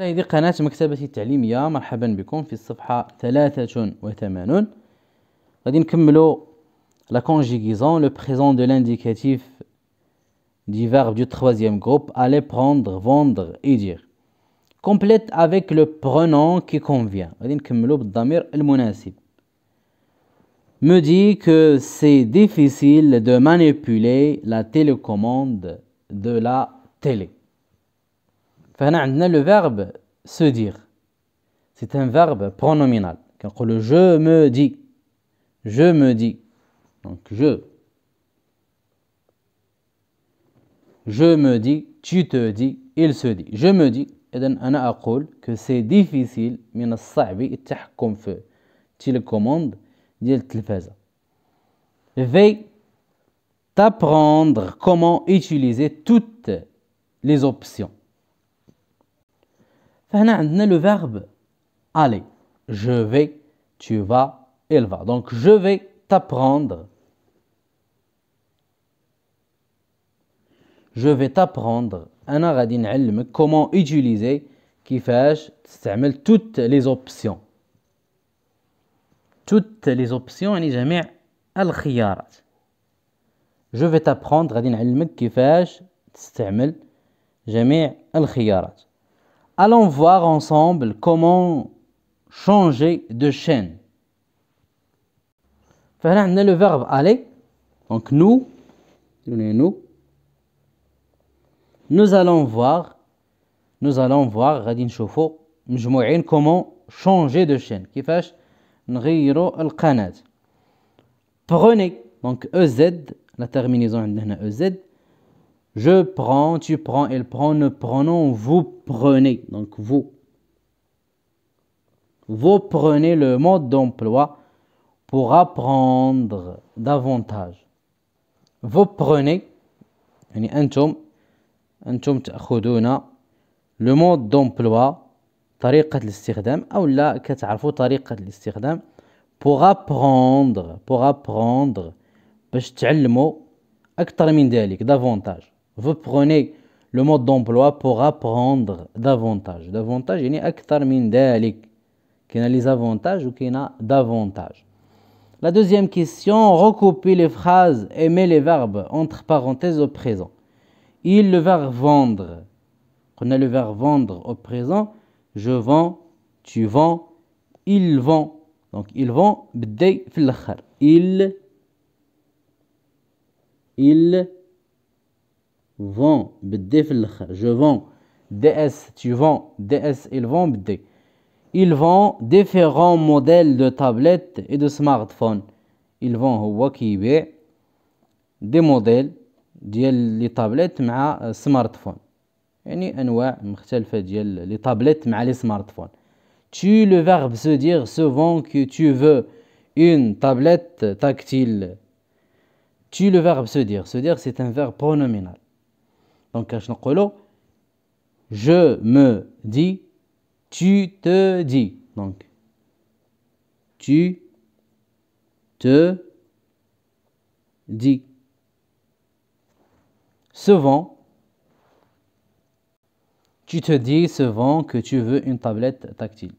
la قناة مكتبة conjugaison Le présent de l'indicatif du verbe du troisième groupe aller prendre vendre et dire complète avec le pronom qui convient me dit que c'est difficile de manipuler la télécommande de la télé le verbe se dire c'est un verbe pronominal le je me dis je me dis donc je je me dis tu te dis il se dit je me dis on a appris que c'est difficile من الصعب التحكم في تيليكوموند ديال التلفازه vais t'apprendre comment utiliser toutes les options فهنا عندنا le verbe aller je vais tu vas il va donc je vais t'apprendre je vais t'apprendre un غادي comment utiliser كيفاش تستعمل toutes les options toutes les options يعني جميع الخيارات je vais t'apprendre غادي نعلمك كيفاش تستعمل جميع الخيارات Allons voir ensemble comment changer de chaîne. le verbe aller donc nous nous nous allons voir nous allons voir comment changer de chaîne prenez donc ez la terminaison ez je prends, tu prends, il prend, nous prenons, vous prenez. Donc vous. Vous prenez le mode d'emploi pour apprendre davantage. Vous prenez, يعني prenez le mode d'emploi طريقة الاستخدام أو كتعرفوا طريقة الاستخدام pour apprendre pour apprendre باش apprendre, davantage vous prenez le mode d'emploi pour apprendre davantage. Davantage, il y a akthar les avantages ou qui a davantage. La deuxième question, recouper les phrases et met les verbes entre parenthèses au présent. Il, le verbe vendre. On a le verbe vendre au présent. Je vends, tu vends, il vend. Donc, il vend, Il, il, vend je vends ds tu vends ds ils vont bd ils vend différents modèles de tablettes et de smartphones Ils vend wakibé des modèles ديال لي تابلت مع يعني انواع مختلفه ديال tu le verbe se dire souvent que tu veux une tablette tactile tu le verbe se dire se dire c'est un verbe pronominal donc, je me dis, tu te dis. Donc, tu te dis. Souvent, tu te dis souvent que tu veux une tablette tactile.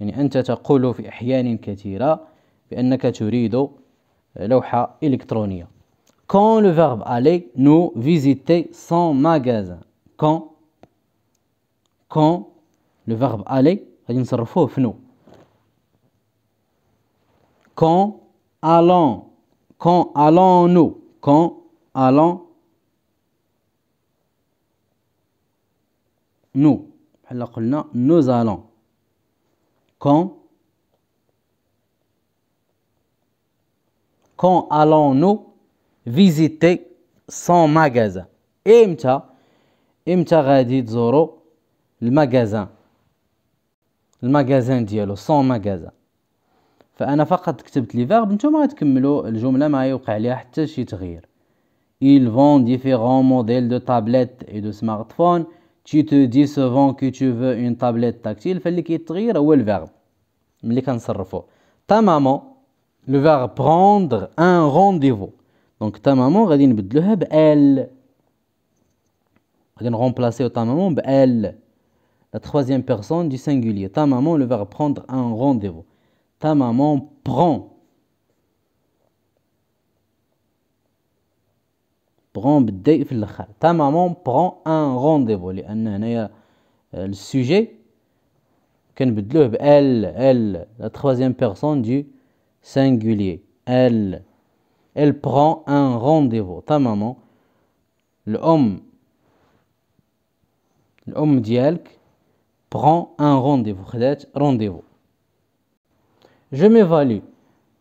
يعني أنت تقول في أحيان كثيرة بأنك تريد لوحة إلكترونية quand le verbe aller nous visiter son magasin. Quand quand le verbe aller غادي نصرفوه في nous. Quand allons quand allons-nous quand allons nous بحال nous allons quand quand allons-nous فيزيتي سون ماغازا امتى امتى غادي تزورو الماغازان الماغازان ديالو سون ماغازا فانا فقط كتبت لي فيرب نتوما غتكملوا الجمله ما يوقع ليها حتى شي تغيير il vend différents modèles de tablettes et de smartphones tu te dis souvent que tu veux une tablette tactile فاللي كيتغير هو الفيرب ملي كنصرفو تماما le verbe prendre un rendez-vous Donc, ta maman, غادي نبدلوها بال غادي remplacer تا ben, Elle, la troisième personne du singulier ta maman le va prendre un rendez-vous ta maman prend prend بدي ta maman prend un rendez-vous euh, le sujet le elle la troisième personne du singulier elle elle prend un rendez-vous ta maman l'homme l'homme dielk, prend un rendez-vous rendez-vous je m'évalue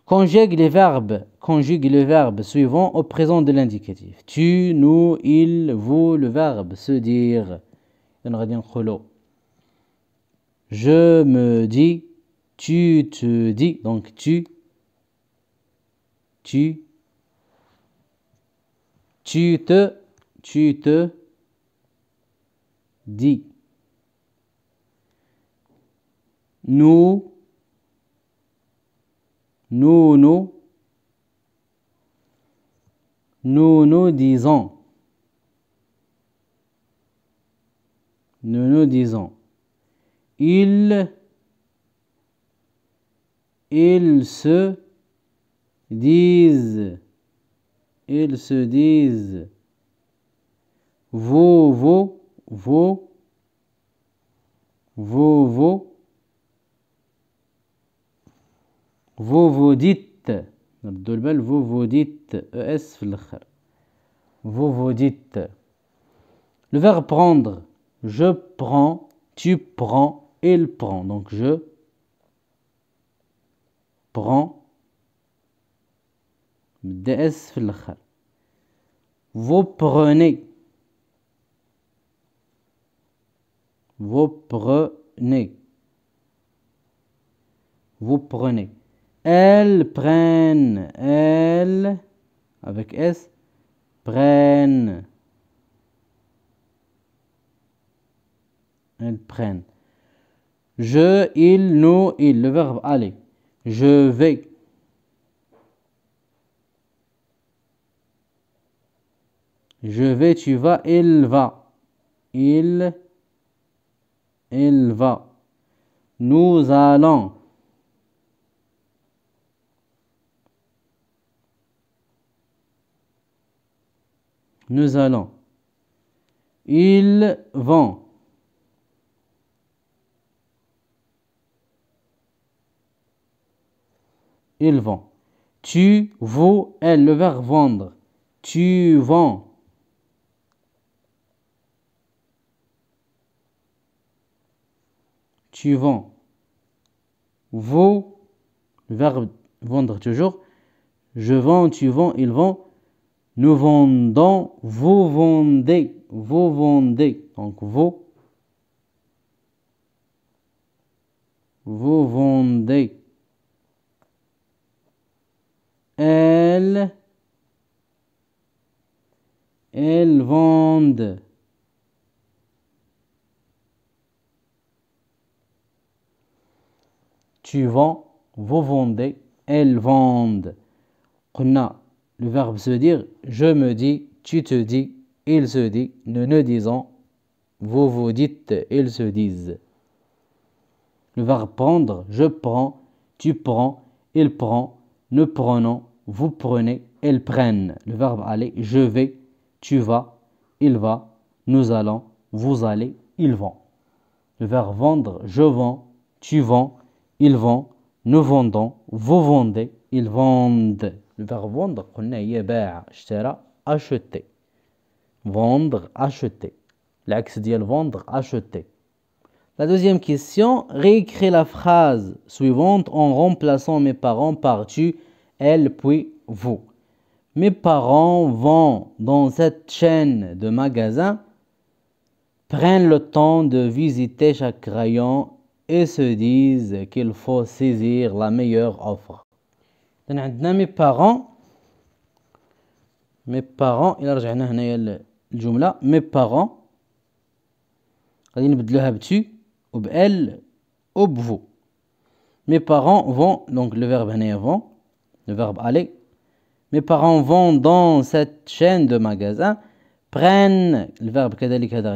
conjugue les verbes conjugue le verbe suivants au présent de l'indicatif tu nous il vous le verbe se dire je me dis tu te dis donc tu tu tu te, tu te dis. Nous, nous, nous, nous nous disons. Nous nous disons. Il, ils se disent ils se disent vous, vous, vous, vous, vous, vous, vous dites, vous vous dites, ES vous vous dites. Le verbe prendre, je prends, tu prends, il prend. Donc je prends, vous prenez vous prenez vous prenez elles prennent elles avec s prennent elles prennent je il nous il le verbe aller je vais Je vais, tu vas, il va. Il, il va. Nous allons. Nous allons. Ils vont. Ils vont. Tu, vous, elle, le verbe vendre. Tu vends. suivant vous, le verbe vendre toujours, je vends, tu vends, ils vont nous vendons, vous vendez, vous vendez, donc vous, vous vendez. Elle, elles vendent. tu vends, vous vendez, elles vendent. On a le verbe se dire, je me dis, tu te dis, il se dit, nous ne disons, vous vous dites, ils se disent. Le verbe prendre, je prends, tu prends, il prend, nous prenons, vous prenez, elles prennent. Le verbe aller, je vais, tu vas, il va, nous allons, vous allez, ils vont. Le verbe vendre, je vends, tu vends, ils vont, nous vendons, vous vendez, ils vendent. Le verbe vendre, on a اشترى, acheter. Vendre, acheter. L'axe dit vendre, acheter. La deuxième question, réécris la phrase suivante en remplaçant mes parents par tu, elle puis vous. Mes parents vont dans cette chaîne de magasins, prennent le temps de visiter chaque rayon et se disent qu'il faut saisir la meilleure offre. mes parents, mes parents, il a mes parents, غادي نبدلوها mes parents vont donc le verbe هنايا vont le verbe aller mes parents vont dans cette chaîne de magasins prennent le verbe كذلك هذا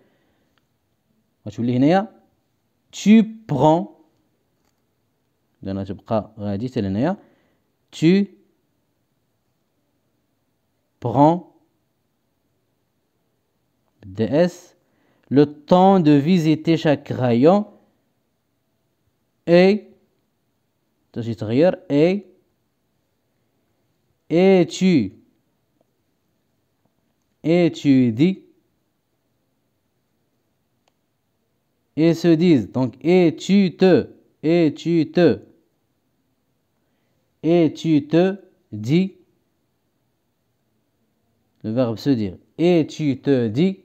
وتولي هنايا tu prends لأنها تبقى غادي حتى لهنايا tu prends DS le temps de visiter chaque rayon et تجي تغير et et tu et tu dis et se disent donc et tu te, et tu te, et tu te dis, le verbe se dire, et tu te dis,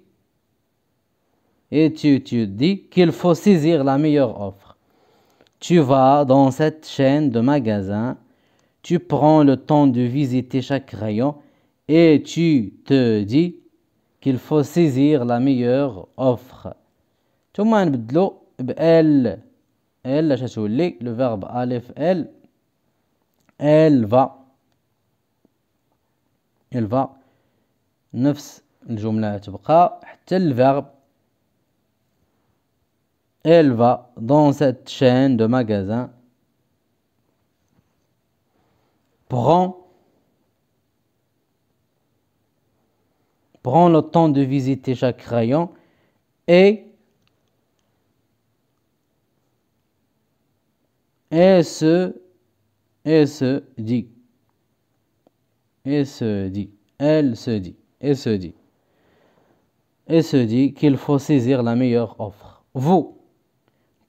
et tu te dis qu'il faut saisir la meilleure offre. Tu vas dans cette chaîne de magasins, tu prends le temps de visiter chaque rayon et tu te dis qu'il faut saisir la meilleure offre. Ensuite, on va le changer à l'allée. Le verbe vais la changer à l'allée. Elle va Elle va La même chose se le verbe. Elle va dans cette chaîne de magasins. Prend Prend le temps de visiter chaque crayon Et et se, et se dit. Et se dit. Elle se dit. Et se dit. Et se dit qu'il faut saisir la meilleure offre. Vous.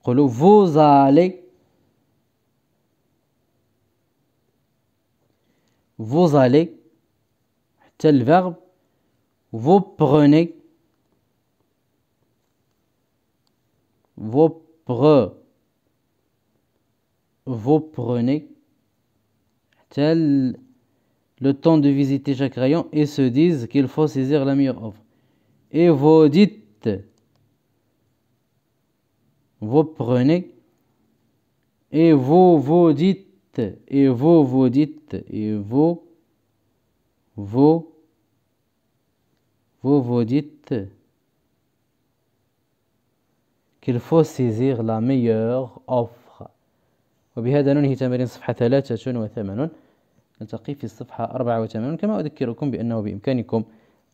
Vous allez. Vous allez. Tel verbe. Vous prenez. Vous prenez vous prenez tel le temps de visiter chaque rayon et se disent qu'il faut saisir la meilleure offre. Et vous dites, vous prenez, et vous vous dites, et vous vous dites, et vous, vous, vous vous dites qu'il faut saisir la meilleure offre. وبهذا ننهي تمرين صفحة 83 نلتقي في الصفحة 84 كما أذكركم بأنه بإمكانكم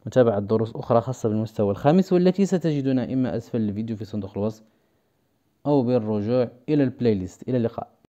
متابعة دروس أخرى خاصة بالمستوى الخامس والتي ستجدونها إما أسفل الفيديو في صندوق الوصف أو بالرجوع إلى البلاي ليست إلى اللقاء